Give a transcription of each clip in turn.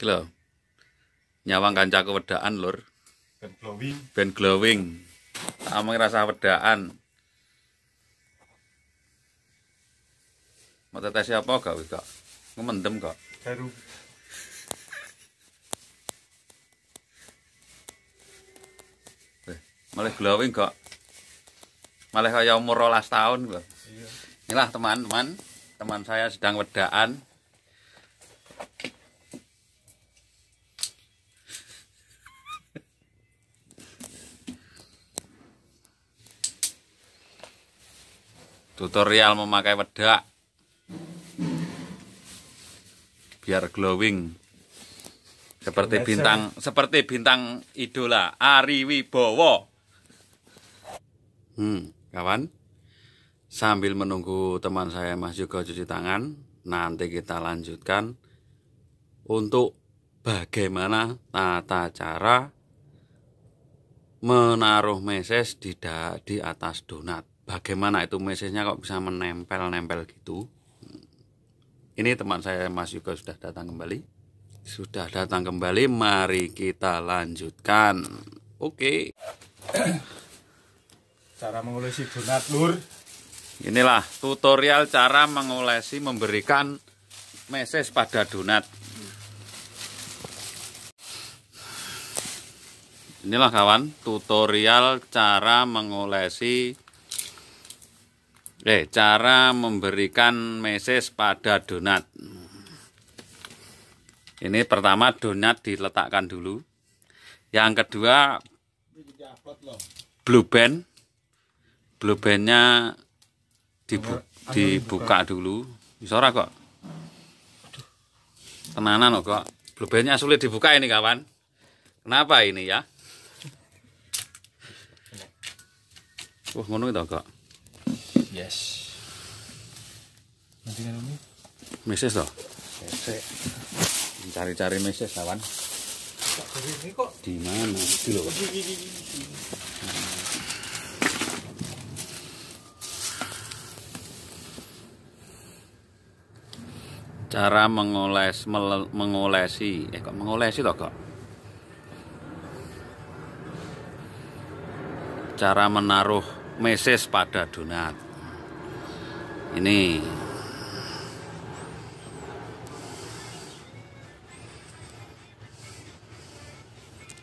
Gila, Nyawang kancaku wedaan lor. Ben glowing. Ben glowing. Tak rasa wedaan. Mau tetes apa gak Wika? kok? Ngemendem kok. Jarum. Eh, malah glowing kok. Malah kayak umur rolas tahun kok. Iya. Inilah teman-teman, teman saya sedang wedaan. tutorial memakai wedak biar glowing seperti bintang seperti bintang idola Ari Wibowo hmm, kawan sambil menunggu teman saya Mas Yoga cuci tangan nanti kita lanjutkan untuk bagaimana tata cara menaruh meses di, di atas donat bagaimana itu mesinnya kok bisa menempel-nempel gitu ini teman saya Mas Yuga sudah datang kembali sudah datang kembali mari kita lanjutkan oke okay. cara mengolesi donat lur inilah tutorial cara mengolesi memberikan meses pada donat inilah kawan tutorial cara mengolesi Eh, cara memberikan meses pada donat. Ini pertama donat diletakkan dulu. Yang kedua blue band. Blue bandnya dibu dibuka dulu. Isora kok. Tenanan kok. Blue bandnya sulit dibuka ini kawan. Kenapa ini ya? Wah, ngono itu kok. Yes. Nanti kan ini meses toh? Meses. Cari-cari meses kawan. Di mana? Di loh. cara mengoles mele, mengolesi eh kok mengolesi toh kok cara menaruh meses pada donat ini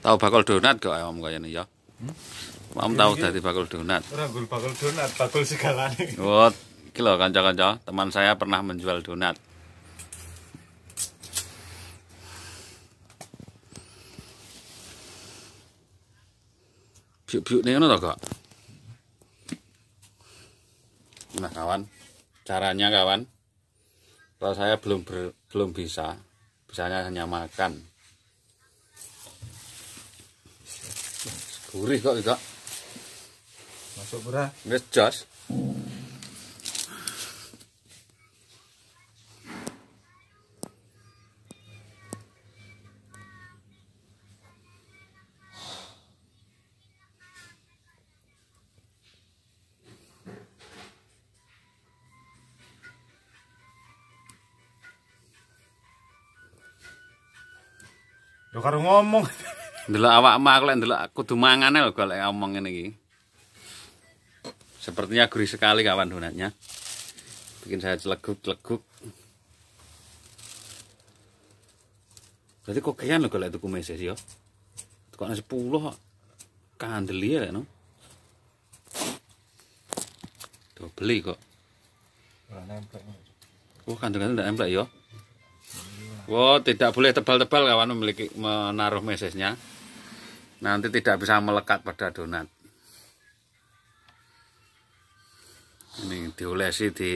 tahu bakul donat kok om kayak ini ya hmm? om tahu iya, iya. dari bakul donat rambul bakul donat bakul segala nih wot kilo kanca-kanca teman saya pernah menjual donat biuk-biuk ini ngono kok nah kawan caranya kawan kalau saya belum ber, belum bisa bisanya hanya makan gurih kok itu masuk berat ngejos Yo ya karo ngomong. awak mah aku lek ndelok kudu mangane lho lek ngomong ngene iki. Sepertinya gurih sekali kawan donatnya. Bikin saya celeguk-celeguk. Berarti kok kayaan lho lek tuku meses yo. Ya? Tukokne 10 kok. Kandeli ya no. Tuh beli kok. Ora nemplek. Oh, ndak nemplek yo. Ya? Wow, oh, tidak boleh tebal-tebal kawan memiliki menaruh mesesnya. Nanti tidak bisa melekat pada donat. Ini di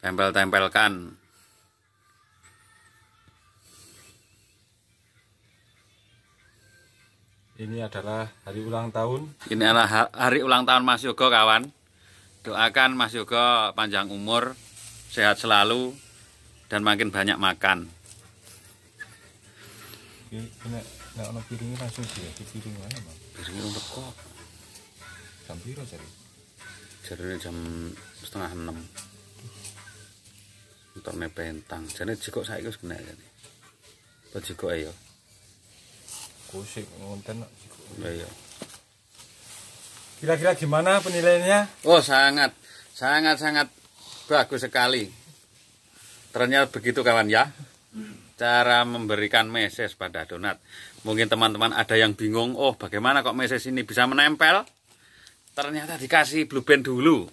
tempel tempelkan Ini adalah hari ulang tahun. Ini adalah hari ulang tahun Mas Yogo kawan. Doakan Mas Yogo panjang umur, sehat selalu, dan makin banyak makan Jadi langsung mana, Jam jam setengah enam. Untuk pentang. Jadi cukup saya itu kena jadi. Tapi cukup ya? ayo. Kusik ngonten nak cukup. Ayo. Iya. Kira-kira gimana penilaiannya? Oh, sangat sangat sangat bagus sekali. Ternyata begitu kawan ya Cara memberikan meses pada donat Mungkin teman-teman ada yang bingung Oh bagaimana kok meses ini bisa menempel Ternyata dikasih blue band dulu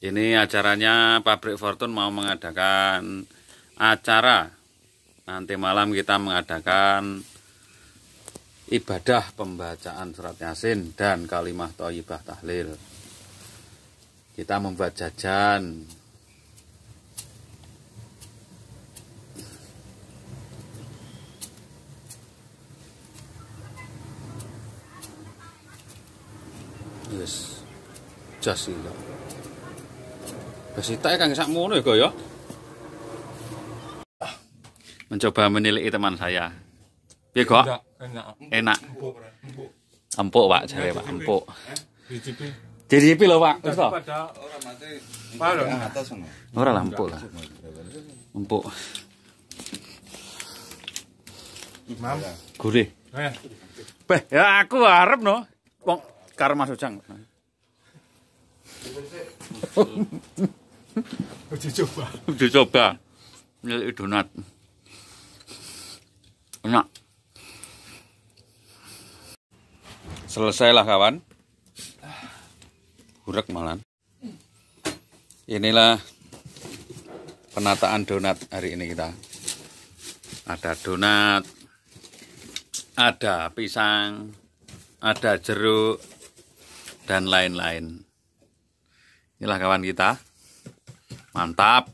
Ini acaranya Pabrik Fortune mau mengadakan acara Nanti malam kita mengadakan ibadah pembacaan surat Yasin dan kalimah toibah tahlil. Kita membuat jajan. Yes. Jas iki. Gitu. Basitae kang sakmono ya, kau ya. Mencoba menilai teman saya. Ya kok? enak empuk pak jare pak empuk eh, DJP lho pak Gusto orang lah empuk lah empuk Imam gurih eh. Beh, ya aku harap no. Wong karo Mas Uji coba. Uji coba. Milik donat. Enak. selesailah kawan burek malan inilah penataan donat hari ini kita ada donat ada pisang ada jeruk dan lain-lain inilah kawan kita mantap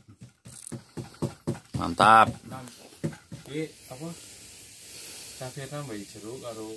mantap, mantap. apa? Cafe jeruk karo